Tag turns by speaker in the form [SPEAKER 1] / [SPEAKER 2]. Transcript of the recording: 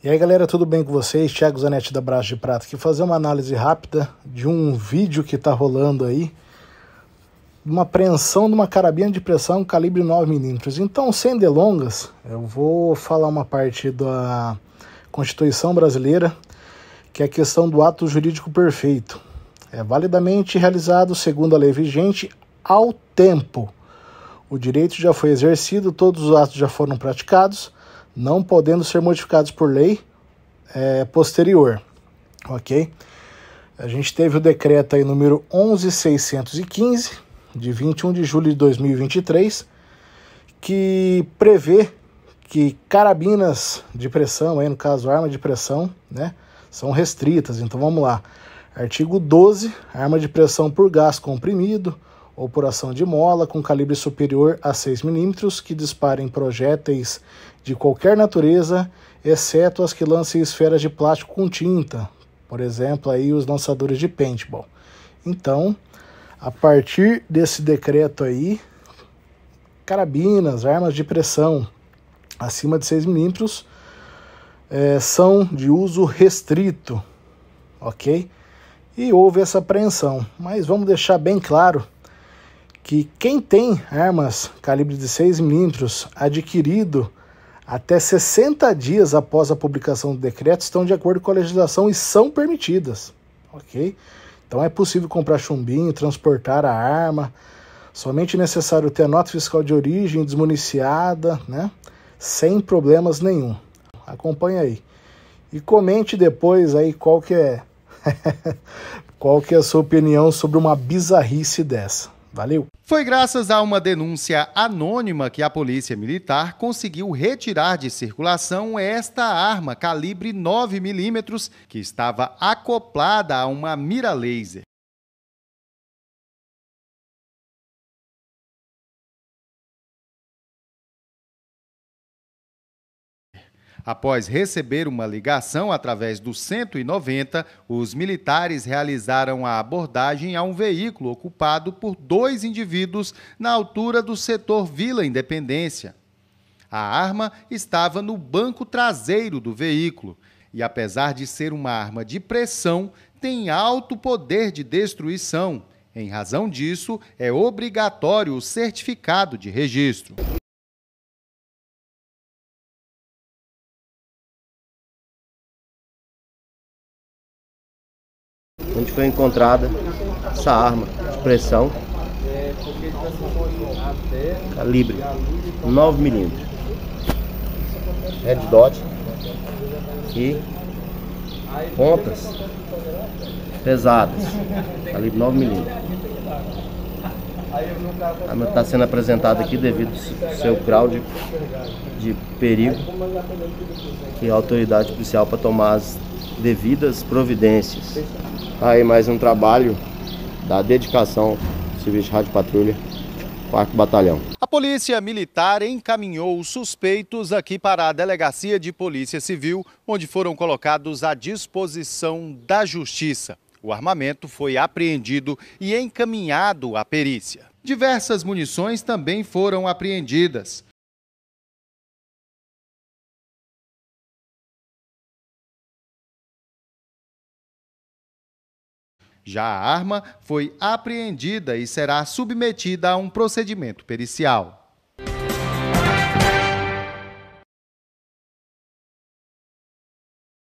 [SPEAKER 1] E aí galera, tudo bem com vocês? Thiago Zanetti da Braço de Prata aqui fazer uma análise rápida de um vídeo que está rolando aí uma apreensão de uma carabina de pressão calibre 9mm. Então, sem delongas, eu vou falar uma parte da Constituição Brasileira, que é a questão do ato jurídico perfeito. É validamente realizado segundo a lei vigente ao tempo. O direito já foi exercido, todos os atos já foram praticados não podendo ser modificados por lei é, posterior, ok? A gente teve o decreto aí número 11615, de 21 de julho de 2023, que prevê que carabinas de pressão, aí no caso arma de pressão, né, são restritas. Então vamos lá. Artigo 12, arma de pressão por gás comprimido, ou por ação de mola com calibre superior a 6 mm que disparem projéteis de qualquer natureza, exceto as que lancem esferas de plástico com tinta, por exemplo, aí os lançadores de paintball. Então, a partir desse decreto aí, carabinas, armas de pressão acima de 6 milímetros é, são de uso restrito, ok? E houve essa apreensão, mas vamos deixar bem claro que quem tem armas calibre de 6mm adquirido até 60 dias após a publicação do decreto estão de acordo com a legislação e são permitidas, ok? Então é possível comprar chumbinho, transportar a arma, somente necessário ter a nota fiscal de origem desmuniciada, né? Sem problemas nenhum. Acompanhe aí. E comente depois aí qual que é qual que é a sua opinião sobre uma bizarrice dessa. Valeu!
[SPEAKER 2] Foi graças a uma denúncia anônima que a Polícia Militar conseguiu retirar de circulação esta arma calibre 9mm que estava acoplada a uma mira laser. Após receber uma ligação através do 190, os militares realizaram a abordagem a um veículo ocupado por dois indivíduos na altura do setor Vila Independência. A arma estava no banco traseiro do veículo e, apesar de ser uma arma de pressão, tem alto poder de destruição. Em razão disso, é obrigatório o certificado de registro. onde foi encontrada essa arma de pressão calibre 9mm red dot e pontas pesadas calibre 9mm a arma está sendo apresentada aqui devido ao seu grau de, de perigo que a autoridade policial para tomar as devidas providências. Tá aí mais um trabalho da dedicação do Serviço de Rádio Patrulha, Quarto Batalhão. A Polícia Militar encaminhou os suspeitos aqui para a Delegacia de Polícia Civil, onde foram colocados à disposição da Justiça. O armamento foi apreendido e encaminhado à perícia. Diversas munições também foram apreendidas. Já a arma foi apreendida e será submetida a um procedimento pericial.